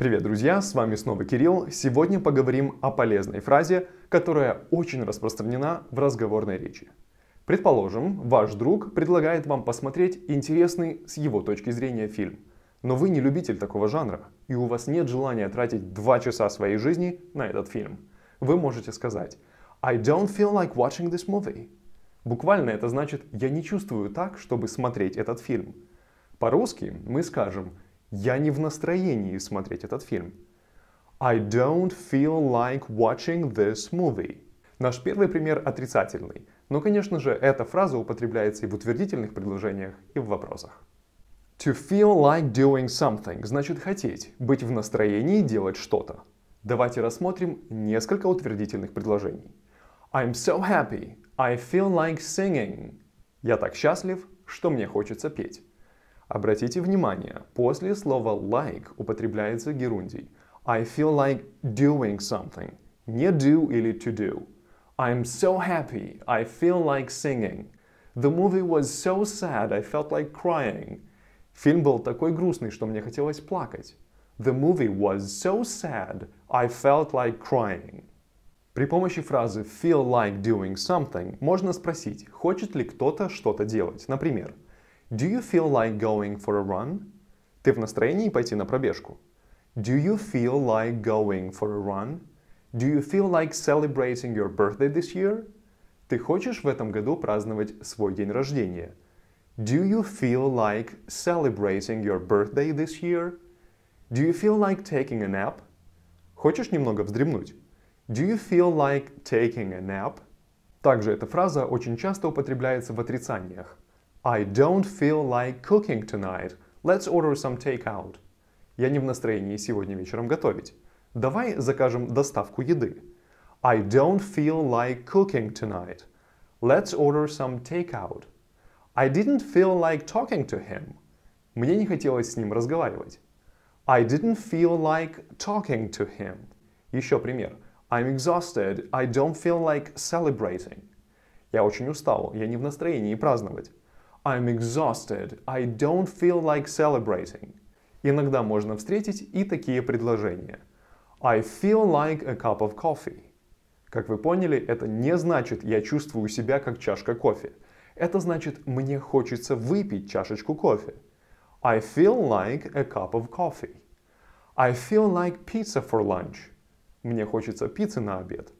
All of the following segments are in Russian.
Привет, друзья, с вами снова Кирилл. Сегодня поговорим о полезной фразе, которая очень распространена в разговорной речи. Предположим, ваш друг предлагает вам посмотреть интересный с его точки зрения фильм, но вы не любитель такого жанра, и у вас нет желания тратить два часа своей жизни на этот фильм. Вы можете сказать «I don't feel like watching this movie». Буквально это значит «я не чувствую так, чтобы смотреть этот фильм». По-русски мы скажем я не в настроении смотреть этот фильм. I don't feel like watching this movie. Наш первый пример отрицательный, но, конечно же, эта фраза употребляется и в утвердительных предложениях, и в вопросах. To feel like doing something значит хотеть, быть в настроении делать что-то. Давайте рассмотрим несколько утвердительных предложений. I'm so happy. I feel like singing. Я так счастлив, что мне хочется петь. Обратите внимание, после слова like употребляется герундий. I feel like doing something. Не do или to do. I'm so happy. I feel like singing. The movie was so sad. I felt like crying. Фильм был такой грустный, что мне хотелось плакать. The movie was so sad. I felt like crying. При помощи фразы feel like doing something можно спросить, хочет ли кто-то что-то делать. Например, Do you feel like going for a run? Ты в настроении пойти на пробежку? Do you feel like going for a run? Do you feel like celebrating your birthday this year? Ты хочешь в этом году праздновать свой день рождения? Do you feel like celebrating your birthday this year? Do you feel like taking a nap? Хочешь немного вздремнуть? Do you feel like taking a nap? Также эта фраза очень часто употребляется в отрицаниях. I don't feel like cooking tonight. Let's order some takeout. Я не в настроении сегодня вечером готовить. Давай закажем доставку еды. I don't feel like cooking tonight. Let's order some takeout. I didn't feel like talking to him. Мне не хотелось с ним разговаривать. I didn't feel like talking to him. Еще пример. I'm exhausted. I don't feel like celebrating. Я очень устал. Я не в настроении праздновать. I'm exhausted. I don't feel like celebrating. Иногда можно встретить и такие предложения. I feel like a cup of coffee. Как вы поняли, это не значит «я чувствую себя как чашка кофе». Это значит «мне хочется выпить чашечку кофе». I feel like a cup of coffee. I feel like pizza for lunch. Мне хочется пиццы на обед.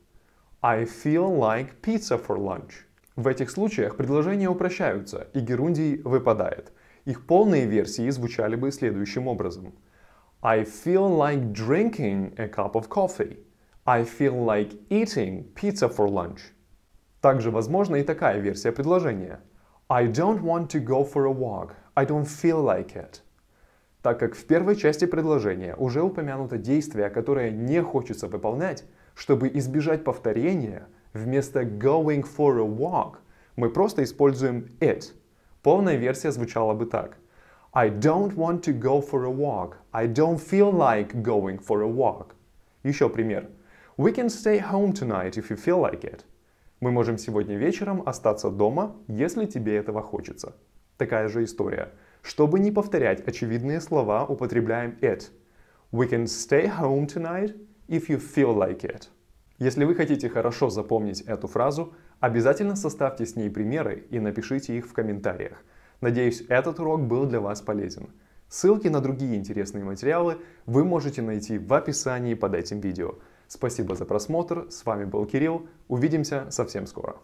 I feel like pizza for lunch. В этих случаях предложения упрощаются, и герундий выпадает. Их полные версии звучали бы следующим образом. I feel like drinking a cup of coffee. I feel like eating pizza for lunch. Также возможна и такая версия предложения. I don't want to go for a walk. I don't feel like it. Так как в первой части предложения уже упомянуто действие, которое не хочется выполнять, чтобы избежать повторения – Вместо going for a walk мы просто используем it. Полная версия звучала бы так. I don't want to go for a walk. I don't feel like going for a walk. Еще пример. We can stay home tonight if you feel like it. Мы можем сегодня вечером остаться дома, если тебе этого хочется. Такая же история. Чтобы не повторять очевидные слова, употребляем it. We can stay home tonight if you feel like it. Если вы хотите хорошо запомнить эту фразу, обязательно составьте с ней примеры и напишите их в комментариях. Надеюсь, этот урок был для вас полезен. Ссылки на другие интересные материалы вы можете найти в описании под этим видео. Спасибо за просмотр, с вами был Кирилл, увидимся совсем скоро.